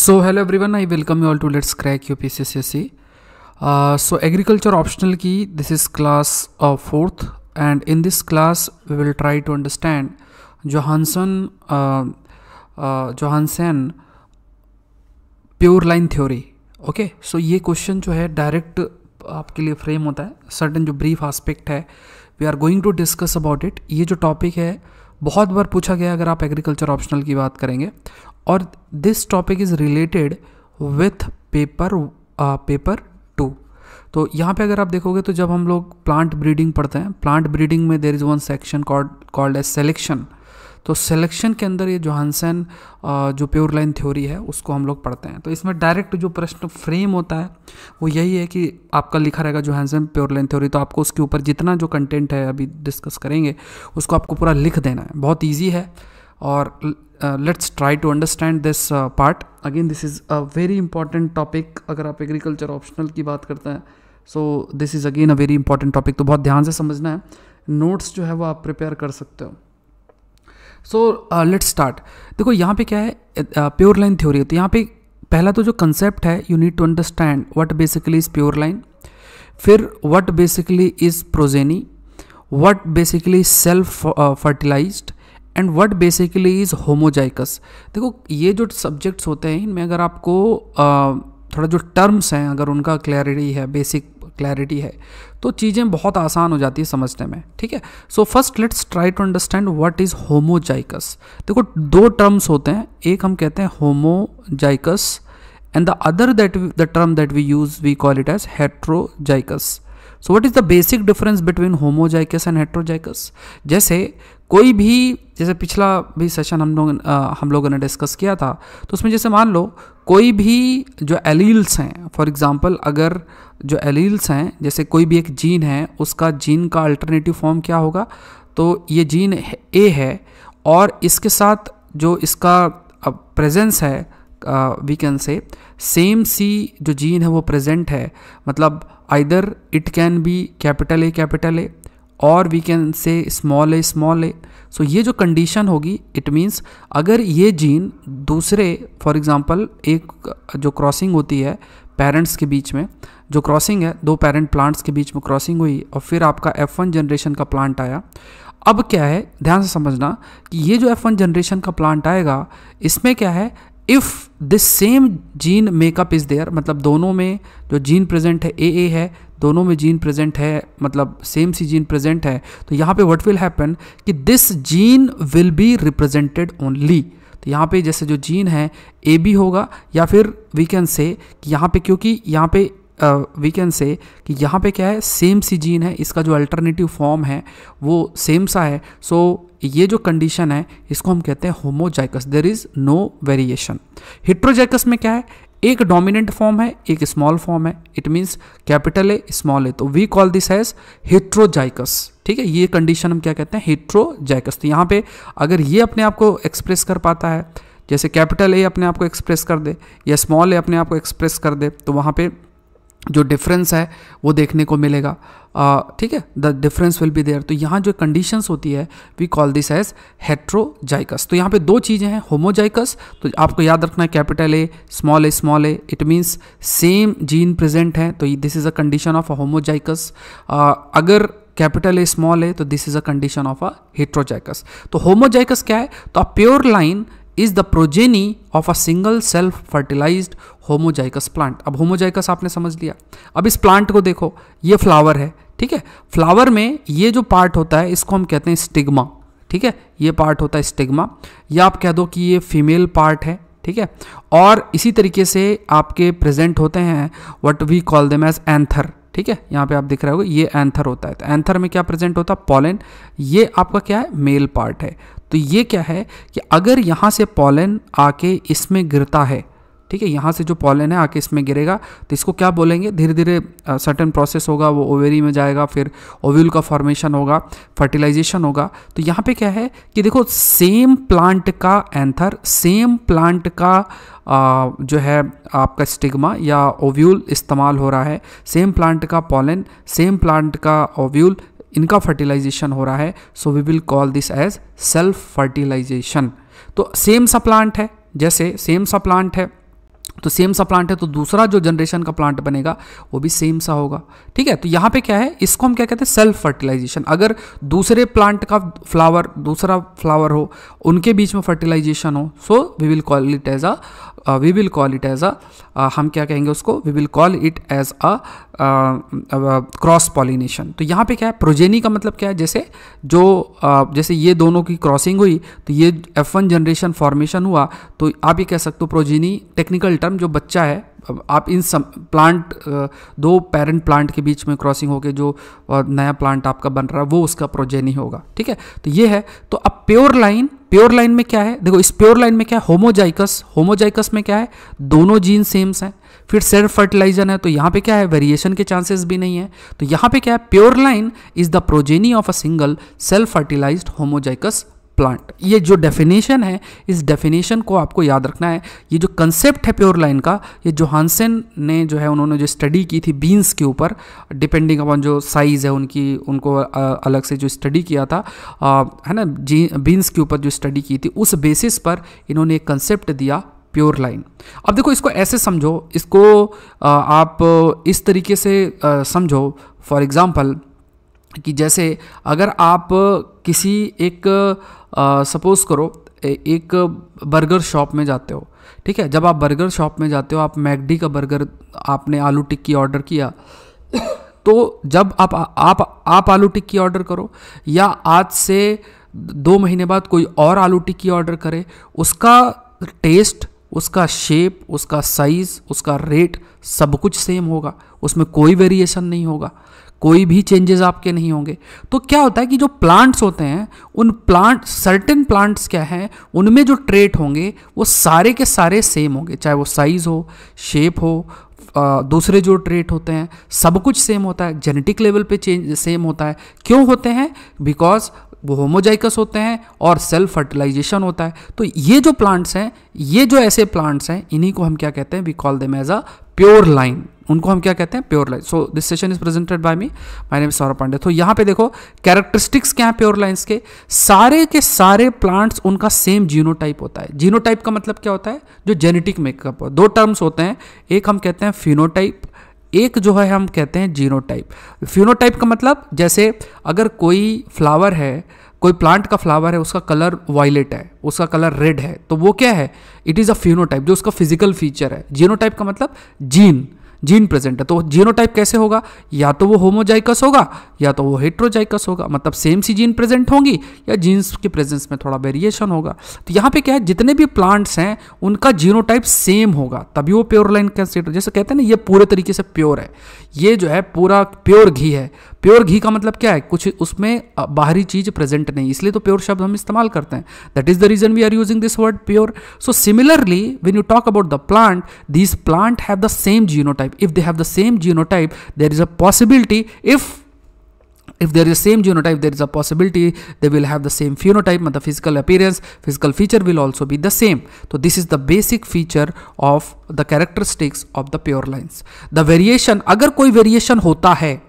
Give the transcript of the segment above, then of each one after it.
so hello everyone I welcome you all to let's crack U P C C C so agriculture optional की this is class fourth and in this class we will try to understand Johannsen Johannsen pure line theory okay so ये question जो है direct आपके लिए frame होता है certain जो brief aspect है we are going to discuss about it ये जो टॉपिक है बहुत बार पूछा गया अगर आप एग्रीकल्चर ऑप्शनल की बात करेंगे और this topic is related with paper paper two तो यहाँ पे अगर आप देखोगे तो जब हम लोग प्लांट ब्रीडिंग पढ़ते हैं प्लांट ब्रीडिंग में there is one section called called as selection तो सिलेक्शन के अंदर ये जोहानसन जो प्योर लाइन थ्योरी है उसको हम लोग पढ़ते हैं तो इसमें डायरेक्ट जो प्रश्न फ्रेम होता है वो यही है कि आपका लिखा रहेगा जोहानसन प्योर लाइन थ्योरी तो आपको उसके ऊपर जितना जो कंटेंट है अभी डिस्कस करेंगे उसको आपको पूरा लिख देना है बहुत ईजी है और let's try to understand this part again this is a very important topic अगर आप एग्रीकल्चर ऑप्शनल की बात करते हैं so this is again a very important topic तो बहुत ध्यान से समझना है नोट्स जो है वो आप प्रिपेयर कर सकते हो सो लेट्स स्टार्ट देखो यहाँ पे क्या है प्योर लाइन थ्योरी है तो यहाँ पे पहला तो जो कंसेप्ट है you need to understand what basically is pure line फिर what basically is progeny what basically self fertilized and what basically is homozygous देखो ये जो सब्जेक्ट्स होते हैं इनमें अगर आपको uh, थोड़ा जो टर्म्स हैं अगर उनका क्लैरिटी है बेसिक क्लैरिटी है तो चीज़ें बहुत आसान हो जाती है समझने में ठीक है so first let's try to understand what is homozygous देखो दो टर्म्स होते हैं एक हम कहते हैं homozygous and the other that the term that we use we call it as heterozygous so what is the basic difference between homozygous and heterozygous जैसे कोई भी जैसे पिछला भी सेशन हम लोग हम लोगों ने डिस्कस किया था तो उसमें जैसे मान लो कोई भी जो एलील्स हैं फॉर एग्ज़ाम्पल अगर जो एलील्स हैं जैसे कोई भी एक जीन है उसका जीन का अल्टरनेटिव फॉर्म क्या होगा तो ये जीन ए है और इसके साथ जो इसका प्रेजेंस है we can say same see जो जीन है वो प्रेजेंट है मतलब either it can be capital A capital A और we can say small a small a so ये जो कंडीशन होगी इट मीन्स अगर ये जीन दूसरे फॉर एग्ज़ाम्पल एक जो क्रॉसिंग होती है पेरेंट्स के बीच में जो क्रॉसिंग है दो पेरेंट प्लांट्स के बीच में क्रॉसिंग हुई और फिर आपका एफ वन जनरेशन का प्लांट आया अब क्या है ध्यान से समझना कि ये जो एफ वन जनरेशन का प्लांट आएगा इसमें क्या है if this same gene makeup is there मतलब दोनों में जो जीन प्रेजेंट है ए ए है दोनों में जीन प्रेजेंट है मतलब सेम सी जीन प्रेजेंट है तो यहाँ पे व्हाट विल हैपन कि this gene will be represented only तो यहाँ पे जैसे जो जीन है ए बी होगा या फिर वी कैन से कि यहाँ पे क्योंकि यहाँ पे वी कैन से कि यहाँ पे क्या है सेम सी जीन है इसका जो अल्टरनेटिव फॉर्म है वो सेम सा है सो so, ये जो कंडीशन है इसको हम कहते हैं homozygous there is no variation heterozygous में क्या है एक डोमिनेंट फॉर्म है एक स्मॉल फॉर्म है it means capital A small a तो we call this has heterozygous ठीक है ये कंडीशन हम क्या कहते हैं हिट्रोजाइकस तो यहाँ पे अगर ये अपने आप को एक्सप्रेस कर पाता है जैसे कैपिटल ए अपने आप को एक्सप्रेस कर दे या स्मॉल ए अपने आप को एक्सप्रेस कर दे तो वहाँ पे जो डिफरेंस है वो देखने को मिलेगा ठीक है the difference will be there तो यहाँ जो कंडीशंस होती है we call this as heterozygous तो यहाँ पे दो चीज़ें हैं होमोजाइकस तो आपको याद रखना है capital A small a small a it means same gene present है तो this is a condition of a homozygous अगर कैपिटल ए स्मॉल ए तो this is a condition of a heterozygous तो होमोजाइकस क्या है तो a pure line is the progeny of a single self fertilize homozygous plant अब homozygous आपने समझ लिया अब इस प्लांट को देखो ये फ्लावर है ठीक है फ्लावर में ये जो पार्ट होता है इसको हम कहते हैं स्टिग्मा ठीक है ये पार्ट होता है स्टिग्मा या आप कह दो कि ये फीमेल पार्ट है ठीक है और इसी तरीके से आपके प्रेजेंट होते हैं what we call them as anther ठीक है यहाँ पे आप दिख रहे हो ये एंथर होता है तो एंथर में क्या प्रेजेंट होता है पॉलन ये आपका क्या है मेल पार्ट है तो ये क्या है कि अगर यहाँ से पॉलन आके इसमें गिरता है ठीक है यहाँ से जो पॉलन है आके इसमें गिरेगा तो इसको क्या बोलेंगे धीरे धीरे सर्टन प्रोसेस होगा वो ओवेरी में जाएगा फिर ओव्यूल का फॉर्मेशन होगा फर्टिलाइजेशन होगा तो यहाँ पे क्या है कि देखो सेम प्लांट का एंथर सेम प्लांट का आ, जो है आपका स्टिग्मा या ओव्यूल इस्तेमाल हो रहा है सेम प्लांट का पॉलन सेम प्लांट का ओव्यूल इनका फर्टिलाइजेशन हो रहा है so we will call this as self fertilization तो सेम सा प्लांट है जैसे सेम सा प्लांट है तो सेम सा प्लांट है तो दूसरा जो जनरेशन का प्लांट बनेगा वो भी सेम सा होगा ठीक है तो यहाँ पे क्या है इसको हम क्या कहते हैं सेल्फ फर्टिलाइजेशन अगर दूसरे प्लांट का फ्लावर दूसरा फ्लावर हो उनके बीच में फर्टिलाइजेशन हो so we will call it as a we will call it as a हम क्या कहेंगे उसको we will call it as a cross pollination तो यहाँ पे क्या है प्रोजेनी का मतलब क्या है जैसे जो आ, जैसे ये दोनों की क्रॉसिंग हुई तो ये एफ वन जनरेशन फॉर्मेशन हुआ तो आप ये कह सकते हो प्रोजेनी टेक्निकल टर्म जो बच्चा है आप इन सम प्लांट दो पेरेंट प्लांट के बीच में क्रॉसिंग होकर जो नया प्लांट आपका बन रहा है वो उसका प्रोजेनी होगा ठीक है तो ये है तो अब प्योर लाइन प्योर लाइन में क्या है देखो इस प्योर लाइन में क्या है होमोजाइकस होमोजाइकस में क्या है दोनों जीन सेम्स हैं फिर सेल्फ फर्टिलाइजर है तो यहाँ पे क्या है वेरिएशन के चांसेस भी नहीं है तो यहाँ पे क्या है pure line is the progeny of a single self fertilized homozygous plant ये जो डेफिनेशन है इस डेफिनेशन को आपको याद रखना है ये जो कंसेप्ट है प्योर लाइन का ये जोहानसेन ने जो है उन्होंने जो स्टडी की थी बीन्स के ऊपर डिपेंडिंग अपॉन जो साइज़ है उनकी उनको अलग से जो स्टडी किया था है ना जी बीन्स के ऊपर जो स्टडी की थी उस बेसिस पर इन्होंने एक कंसेप्ट दिया प्योर लाइन अब देखो इसको ऐसे समझो इसको आप इस तरीके से समझो फॉर एग्ज़ाम्पल कि जैसे अगर आप किसी एक सपोज़ करो एक बर्गर शॉप में जाते हो ठीक है जब आप बर्गर शॉप में जाते हो आप मैकडी का बर्गर आपने आलू टिक्की ऑर्डर किया तो जब आप आप आप आलू टिक्की ऑर्डर करो या आज से दो महीने बाद कोई और आलू टिक्की ऑर्डर करे उसका टेस्ट उसका शेप उसका साइज़ उसका रेट सब कुछ सेम होगा उसमें कोई वेरिएशन नहीं होगा कोई भी चेंजेस आपके नहीं होंगे तो क्या होता है कि जो प्लांट्स होते हैं उन प्लांट सर्टेन प्लांट्स क्या हैं उनमें जो ट्रेट होंगे वो सारे के सारे सेम होंगे चाहे वो साइज़ हो शेप हो दूसरे जो ट्रेट होते हैं सब कुछ सेम होता है जेनेटिक लेवल पे चेंज सेम होता है क्यों होते हैं बिकॉज वो होमोजाइकस होते हैं और सेल्फ फर्टिलाइजेशन होता है तो ये जो प्लांट्स हैं ये जो ऐसे प्लांट्स हैं इन्हीं को हम क्या कहते हैं we call them as a pure line उनको हम क्या कहते हैं pure line so this session is presented by me my name Saurabh Pandey तो यहाँ पे देखो कैरेक्टरिस्टिक्स क्या है प्योर लाइन्स के सारे के सारे प्लांट्स उनका सेम जीनोटाइप होता है जीनोटाइप का मतलब क्या होता है जो जेनेटिक मेकअप दो टर्म्स होते हैं एक हम कहते हैं फिनोटाइप एक जो है हम कहते हैं जीनोटाइप फ्यूनोटाइप का मतलब जैसे अगर कोई फ्लावर है कोई प्लांट का फ्लावर है उसका कलर वायलेट है उसका कलर रेड है तो वो क्या है इट इज़ अ फ्यूनोटाइप जो उसका फिजिकल फीचर है जीनोटाइप का मतलब जीन जीन प्रेजेंट है तो जीनोटाइप कैसे होगा या तो वो होमोजाइकस होगा या तो वो हेट्रोजाइकस होगा मतलब सेम सी जीन प्रेजेंट होंगी या जीन्स के प्रेजेंस में थोड़ा वेरिएशन होगा तो यहाँ पे क्या है जितने भी प्लांट्स हैं उनका जीनोटाइप सेम होगा तभी वो प्योर लाइन कंसिडर जैसे कहते हैं ना ये पूरे तरीके से प्योर है ये जो है पूरा प्योर घी है प्योर घी का मतलब क्या है कुछ उसमें बाहरी चीज प्रेजेंट नहीं इसलिए तो प्योर शब्द हम इस्तेमाल करते हैं that is the reason we are using this word pure so similarly when you talk about the plant this plant have the same genotype genotype if they have the same genotype there is a possibility if if there is same genotype there is a possibility they will have the same phenotype and the physical appearance physical feature will also be the same so this is the basic feature of the characteristics of the pure lines the variation agar koi variation hota hai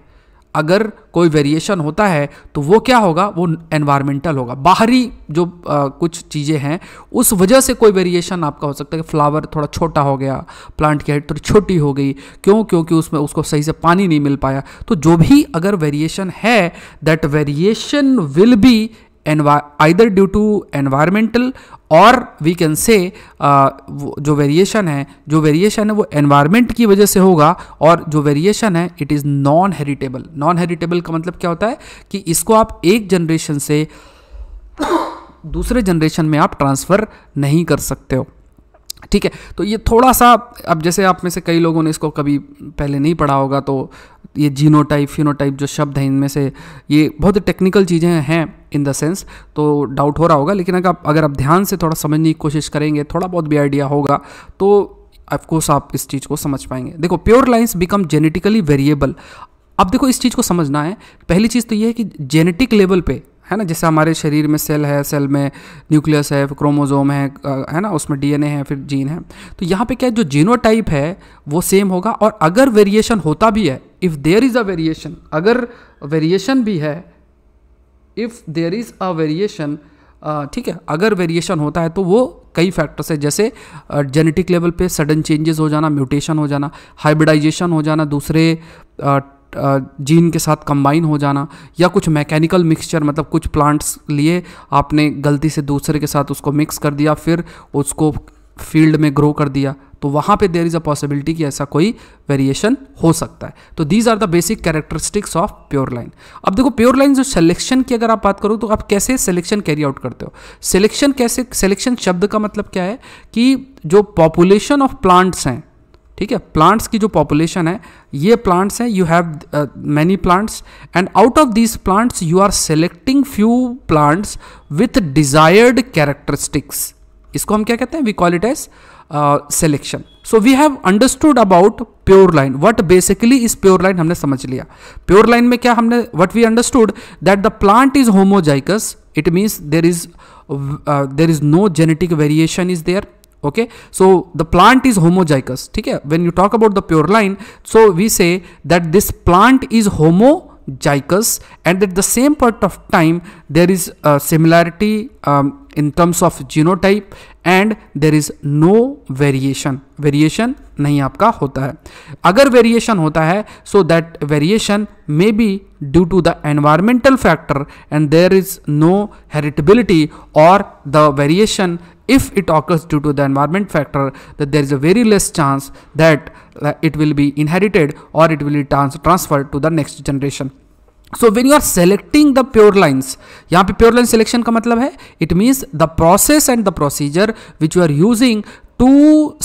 अगर कोई variation होता है तो वो क्या होगा वो environmental होगा बाहरी जो आ, कुछ चीज़ें हैं उस वजह से कोई वेरिएशन आपका हो सकता है कि फ्लावर थोड़ा छोटा हो गया प्लांट की हाइट थोड़ी छोटी हो गई क्यों क्योंकि उसमें उसको सही से पानी नहीं मिल पाया तो जो भी अगर वेरिएशन है that variation will be either due to environmental और वी कैन से जो वेरिएशन है जो वेरिएशन है वो एनवायरमेंट की वजह से होगा और जो वेरिएशन है it is non heritable non heritable का मतलब क्या होता है कि इसको आप एक जनरेशन से दूसरे जनरेशन में आप ट्रांसफ़र नहीं कर सकते हो ठीक है तो ये थोड़ा सा अब जैसे आप में से कई लोगों ने इसको कभी पहले नहीं पढ़ा होगा तो ये जीनोटाइप फिनोटाइप जो शब्द हैं इनमें से ये बहुत टेक्निकल चीज़ें हैं इन द सेंस तो डाउट हो रहा होगा लेकिन अगर अगर आप ध्यान से थोड़ा समझने की कोशिश करेंगे थोड़ा बहुत भी आइडिया होगा तो ऑफकोर्स आप इस चीज़ को समझ पाएंगे देखो pure lines become genetically variable अब देखो इस चीज़ को समझना है पहली चीज़ तो ये है कि जेनेटिक लेवल पे है ना जैसे हमारे शरीर में सेल है सेल में न्यूक्लियस है क्रोमोजोम है है ना उसमें डीएनए है फिर जीन है तो यहाँ पे क्या है जो जीनोटाइप है वो सेम होगा और अगर वेरिएशन होता भी है if there is a variation अगर वेरिएशन भी है if there is a variation ठीक है अगर वेरिएशन होता है तो वो कई फैक्टर्स है जैसे जेनेटिक लेवल पे सडन चेंजेस हो जाना म्यूटेशन हो जाना हाइब्रिडाइजेशन हो जाना दूसरे जीन के साथ कंबाइन हो जाना या कुछ मैकेनिकल मिक्सचर मतलब कुछ प्लांट्स लिए आपने गलती से दूसरे के साथ उसको मिक्स कर दिया फिर उसको फील्ड में ग्रो कर दिया तो वहाँ पे देर इज़ अ पॉसिबिलिटी कि ऐसा कोई वेरिएशन हो सकता है तो these are the basic characteristics of pure line अब देखो प्योर लाइन जो सिलेक्शन की अगर आप बात करो तो आप कैसे सिलेक्शन कैरी आउट करते हो सिलेक्शन कैसे सिलेक्शन शब्द का मतलब क्या है कि जो पॉपुलेशन ऑफ प्लांट्स हैं ठीक है प्लांट्स की जो पॉपुलेशन है ये प्लांट्स हैं you have many plants and out of these plants you are selecting few plants with desired characteristics इसको हम क्या कहते हैं we call it as selection so we have understood about pure line what basically is pure line हमने समझ लिया pure line में क्या हमने what we understood that the plant is homozygous it means there is there is no genetic variation is there okay so the plant is homozygous Okay, when you talk about the pure line so we say that this plant is homozygous and at the same part of time there is a similarity um, in terms of genotype and there is no variation variation nahi aapka hota hai variation hota so that variation may be due to the environmental factor and there is no heritability or the variation if it occurs due to the environment factor that there is a very less chance that uh, it will be inherited or it will be transferred to the next generation so when you are selecting the pure lines यहाँ पे pure line selection का मतलब है it means the process and the procedure which you are using to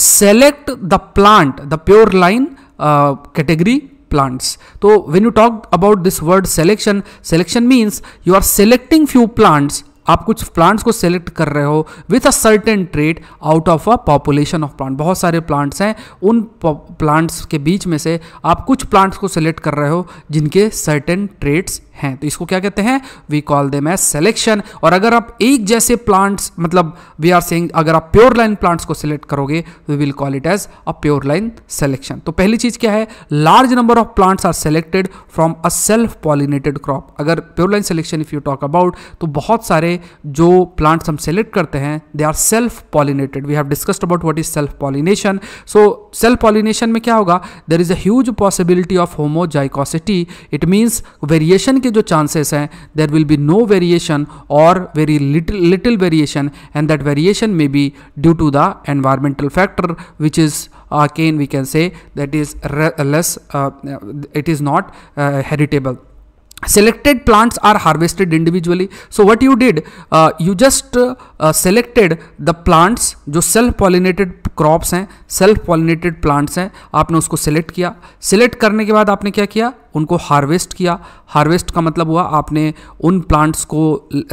select the plant the pure line category plants तो when you talk about this word selection selection means you are selecting few plants आप कुछ plants को select कर रहे हो with a certain trait out of a population of plant बहुत सारे plants हैं उन प्लांट्स के बीच में से आप कुछ प्लांट्स को सेलेक्ट कर रहे हो जिनके सर्टेन ट्रेट्स हैं तो इसको क्या कहते हैं we call them as selection और अगर आप एक जैसे प्लांट्स मतलब वी आर सेइंग अगर आप प्योर लाइन प्लांट्स को सिलेक्ट करोगे we will call it as a pure line selection तो पहली चीज क्या है large number of plants are selected from a self pollinated crop अगर pure line selection if you talk about तो बहुत सारे जो प्लांट्स हम सेलेक्ट करते हैं they are self pollinated we have discussed about what is self pollination so self pollination में क्या होगा देर is a huge possibility of homozygosity it means variation के के जो चांसेस हैं there will be no variation और very little little variation and that variation may be due to the environmental factor which is again we can say that is less uh, it is not uh, heritable selected plants are harvested individually so what you did uh, you just selected the plants जो self pollinated crops हैं self pollinated plants हैं आपने उसको select किया select करने के बाद आपने क्या किया उनको हार्वेस्ट किया हार्वेस्ट का मतलब हुआ आपने उन प्लांट्स को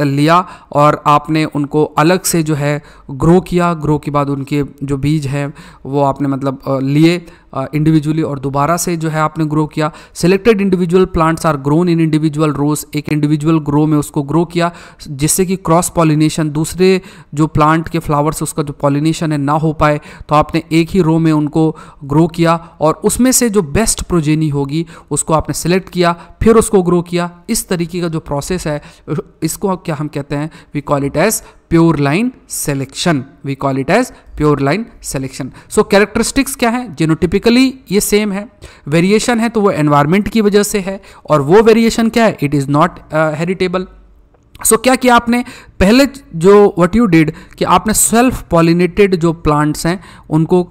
लिया और आपने उनको अलग से जो है ग्रो किया ग्रो के बाद उनके जो बीज हैं वो आपने मतलब लिए इंडिविजुअली और दोबारा से जो है आपने ग्रो किया selected individual plants are grown in individual rows एक इंडिविजुअल ग्रो में उसको ग्रो किया जिससे कि क्रॉस पॉलिनेशन दूसरे जो प्लांट के फ्लावर्स उसका जो पॉलिनेशन है ना हो पाए तो आपने एक ही रो में उनको ग्रो किया और उसमें से जो बेस्ट प्रोजेनी होगी उसको आप आपने सेलेक्ट किया फिर उसको ग्रो किया इस तरीके का जो प्रोसेस है इसको क्या हम कहते हैं we call it as pure line selection we call it as pure line selection so characteristics क्या है जेनोटिपिकली ये सेम है वेरिएशन है तो वो एनवायरमेंट की वजह से है और वो वेरिएशन क्या है it is not heritable so so, क्या किया आपने पहले जो व्हाट यू डिड कि आपने सेल्फ पॉलिनेटेड जो प्लांट्स हैं उनको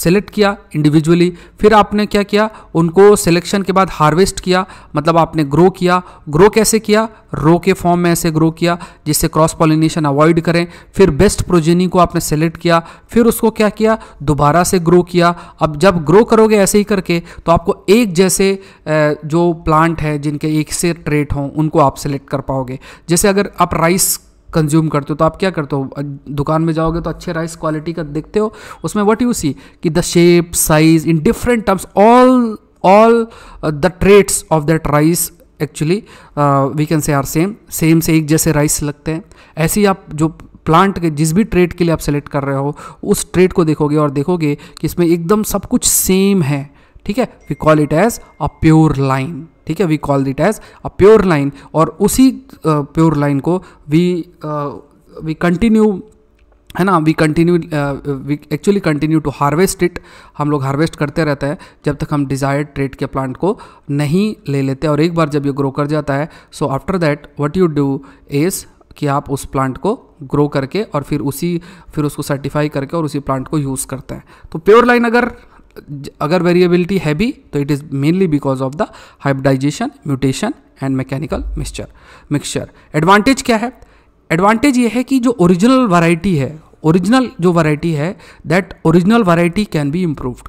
सेलेक्ट किया इंडिविजुअली फिर आपने क्या किया उनको सिलेक्शन के बाद हार्वेस्ट किया मतलब आपने ग्रो किया ग्रो कैसे किया रो के फॉर्म में ऐसे ग्रो किया जिससे क्रॉस पॉलिनेशन अवॉइड करें फिर बेस्ट प्रोजेनी को आपने सेलेक्ट किया फिर उसको क्या किया दोबारा से ग्रो किया अब जब ग्रो करोगे ऐसे ही करके तो आपको एक जैसे जो प्लांट है जिनके एक से ट्रेट हों उनको आप सेलेक्ट कर पाओगे जैसे अगर आप राइस कंज्यूम करते हो तो आप क्या करते हो दुकान में जाओगे तो अच्छे राइस क्वालिटी का देखते हो उसमें व्हाट यू सी कि the shape size in different terms all all the traits of that rice actually we can say are same same से एक जैसे राइस लगते हैं ऐसे ही आप जो प्लांट के जिस भी ट्रेड के लिए आप सेलेक्ट कर रहे हो उस ट्रेड को देखोगे और देखोगे कि इसमें एकदम सब कुछ सेम है ठीक है we call it as a pure line ठीक है we call it as a pure line और उसी प्योर uh, लाइन को वी वी कंटिन्यू है ना we continue we actually continue to harvest it हम लोग हार्वेस्ट करते रहते हैं जब तक हम डिजायर्ड ट्रेड के प्लांट को नहीं ले लेते और एक बार जब ये ग्रो कर जाता है so after that what you do is कि आप उस प्लांट को ग्रो करके और फिर उसी फिर उसको सर्टिफाई करके और उसी प्लांट को यूज़ करते हैं तो प्योर लाइन अगर अगर वेरिएबिलिटी है भी तो it is mainly because of the hybridization mutation and mechanical mixture mixture advantage क्या है एडवांटेज ये है कि जो ओरिजिनल वैरायटी है ओरिजिनल जो वैरायटी है that original variety can be improved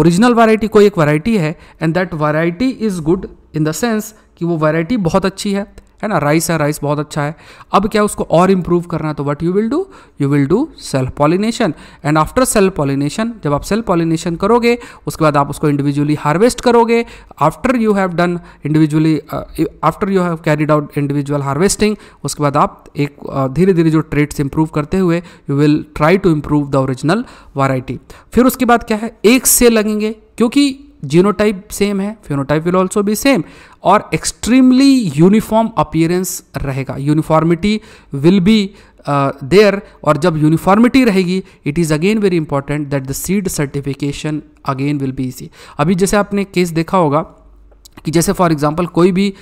original variety कोई एक वैरायटी है and that variety is good in the sense कि वो वैरायटी बहुत अच्छी है है ना राइस है राइस बहुत अच्छा है अब क्या उसको और इम्प्रूव करना है तो what you will do you will do self pollination and after self pollination जब आप सेल्फ पॉलिनेशन करोगे उसके बाद आप उसको इंडिविजुअली हार्वेस्ट करोगे after you have done individually after you have carried out individual harvesting उसके बाद आप एक uh, धीरे धीरे जो ट्रेड्स इंप्रूव करते हुए you will try to improve the original variety फिर उसके बाद क्या है एक से लगेंगे क्योंकि जीनोटाइप सेम है फिनोटाइप विल ऑल्सो भी सेम और एक्सट्रीमली यूनिफॉर्म अपियरेंस रहेगा यूनिफॉर्मिटी विल बी देयर और जब यूनिफॉर्मिटी रहेगी it is again very important that the seed certification again will be easy अभी जैसे आपने केस देखा होगा कि जैसे फॉर एग्जांपल कोई भी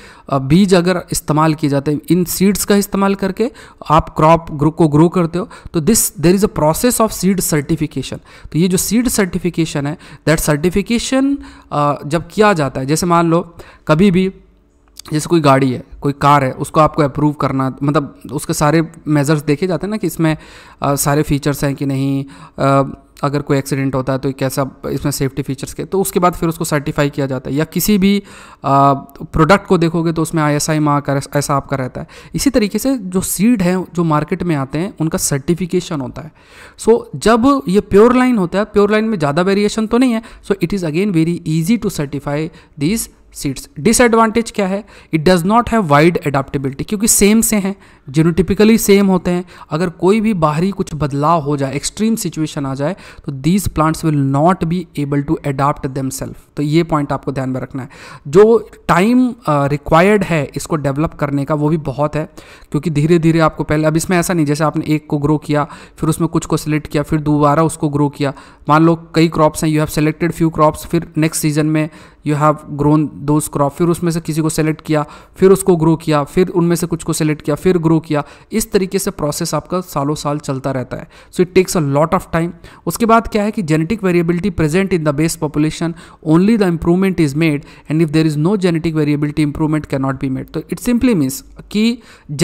बीज अगर इस्तेमाल किए जाते हैं इन सीड्स का इस्तेमाल करके आप क्रॉप ग्रुप को ग्रो करते हो तो this there is a process of seed certification तो ये जो सीड सर्टिफिकेशन है दैट सर्टिफिकेशन जब किया जाता है जैसे मान लो कभी भी जैसे कोई गाड़ी है कोई कार है उसको आपको अप्रूव करना मतलब उसके सारे मेज़र्स देखे जाते हैं ना कि इसमें आ, सारे फीचर्स हैं कि नहीं आ, अगर कोई एक्सीडेंट होता है तो कैसा इसमें सेफ्टी फीचर्स के तो उसके बाद फिर उसको सर्टिफाई किया जाता है या किसी भी प्रोडक्ट को देखोगे तो उसमें आई एस आई मार्क ऐसा आपका रहता है इसी तरीके से जो सीड है जो मार्केट में आते हैं उनका सर्टिफिकेशन होता है सो so, जब ये प्योर लाइन होता है प्योर लाइन में ज़्यादा वेरिएशन तो नहीं है so it is again very easy to certify these seeds disadvantage क्या है it does not have wide adaptability क्योंकि सेम से हैं जेनोटिपिकली सेम होते हैं अगर कोई भी बाहरी कुछ बदलाव हो जाए एक्सट्रीम सिचुएशन आ जाए तो these plants will not be able to adapt self तो ये पॉइंट आपको ध्यान में रखना है जो टाइम रिक्वायर्ड uh, है इसको डेवलप करने का वो भी बहुत है क्योंकि धीरे धीरे आपको पहले अब इसमें ऐसा नहीं जैसे आपने एक को ग्रो किया फिर उसमें कुछ को सिलेक्ट किया फिर दोबारा उसको ग्रो किया मान लो कई क्रॉप्स हैं you have selected few crops फिर नेक्स्ट सीजन में you have grown those crop फिर उसमें से किसी को सेलेक्ट किया फिर उसको ग्रो किया फिर उनमें से कुछ को सेलेक्ट किया फिर ग्रो ग्रो किया इस तरीके से प्रोसेस आपका सालों साल चलता रहता है so it takes a lot of time उसके बाद क्या है कि genetic variability present in the base population only the improvement is made and if there is no genetic variability improvement can not be made तो it simply means कि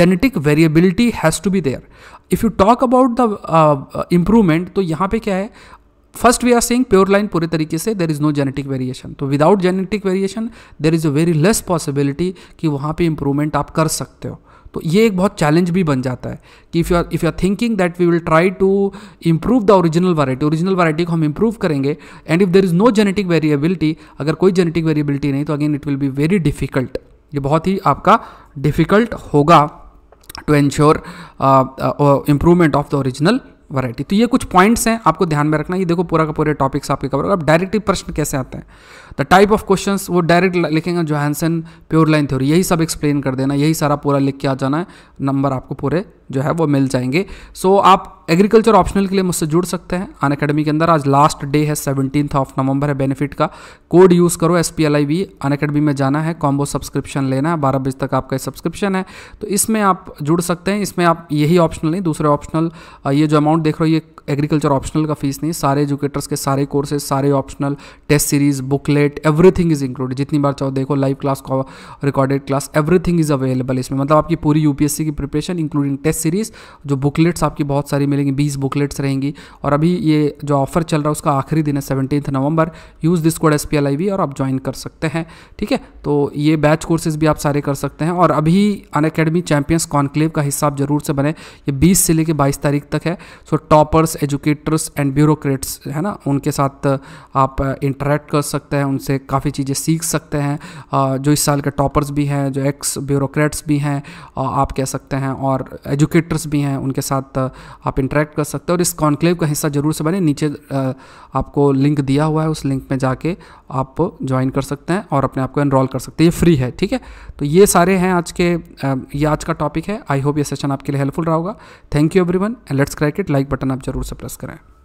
genetic variability has to be there if you talk about the improvement तो यहाँ पे क्या है first we are saying pure line पूरे तरीके से there is no genetic variation तो without genetic variation there is a very less possibility कि वहां पे इंप्रूवमेंट आप कर सकते हो तो ये एक बहुत चैलेंज भी बन जाता है कि if you are if you are thinking that we will try to improve the original variety original variety को हम इम्प्रूव करेंगे and if there is no genetic variability अगर कोई जेनेटिक वेरिएबिलिटी नहीं तो again it will be very difficult ये बहुत ही आपका डिफिकल्ट होगा to ensure improvement of the original variety तो ये कुछ पॉइंट्स हैं आपको ध्यान में रखना ये देखो पूरा का पूरे टॉपिक्स आपके कवर अब डायरेक्टिव प्रश्न कैसे आते हैं द टाइप ऑफ क्वेश्चन वो डायरेक्ट लिखेंगे जोहैनसन प्योर लाइन थ्योरी यही सब एक्सप्लेन कर देना यही सारा पूरा लिख के आ जाना है नंबर आपको पूरे जो है वो मिल जाएंगे सो so, आप एग्रीकल्चर ऑप्शनल के लिए मुझसे जुड़ सकते हैं अन अकेडमी के अंदर आज लास्ट डे है सेवनटीन ऑफ नवंबर है बेनिफिट का कोड यूज़ करो S P L I V Unacademy में जाना है कॉम्बो सब्सक्रिप्शन लेना है बारह बजे तक आपका सब्सक्रिप्शन है तो इसमें आप जुड़ सकते हैं इसमें आप यही ऑप्शनल नहीं दूसरे ऑप्शनल ये जो अमाउंट देख रहे हो ये एग्रीकल्चर ऑप्शनल का फीस नहीं सारे एजुकेटर्स के सारे कोर्सेज सारे optional test series booklet everything is included जितनी बार चाहो देखो live class recorded class everything is available इसमें मतलब आपकी पूरी यूपीएससी की प्रिपरेशन इंक्लूडिंग टेस्ट सीरीज जो बुकलेट्स आपकी बहुत सारी मिलेंगी बीस बुकलेट्स रहेंगी और अभी ये जो ऑफर चल रहा है उसका आखिरी दिन है seventeen November use this code S और आप ज्वाइन कर सकते हैं ठीक है तो ये बैच कोर्सेज भी आप सारे कर सकते हैं और अभी अन अकेडमी चैंपियंस कॉन्क्लेव का हिस्सा आप जरूर से बने ये बीस से लेकर बाईस तारीख तक है so toppers educators and bureaucrats है ना उनके साथ आप इंटरेक्ट कर सकते हैं उनसे काफ़ी चीज़ें सीख सकते हैं जो इस साल के टॉपर्स भी हैं जो एक्स ब्यूरोक्रेट्स भी हैं आप कह सकते हैं और एजुकेटर्स भी हैं उनके साथ आप इंटरेक्ट कर सकते हैं और इस कॉन्क्लेव का हिस्सा जरूर से बने नीचे आपको लिंक दिया हुआ है उस लिंक में जाके आप ज्वाइन कर सकते हैं और अपने आप को एनरोल कर सकते हैं ये फ्री है ठीक है तो ये सारे हैं आज के ये आज का टॉपिक है आई होप ये सेशन आपके लिए हेल्पफुल रहा होगा thank you everyone and let's crack it like button आप जरूर ज़रूर से प्रेस करें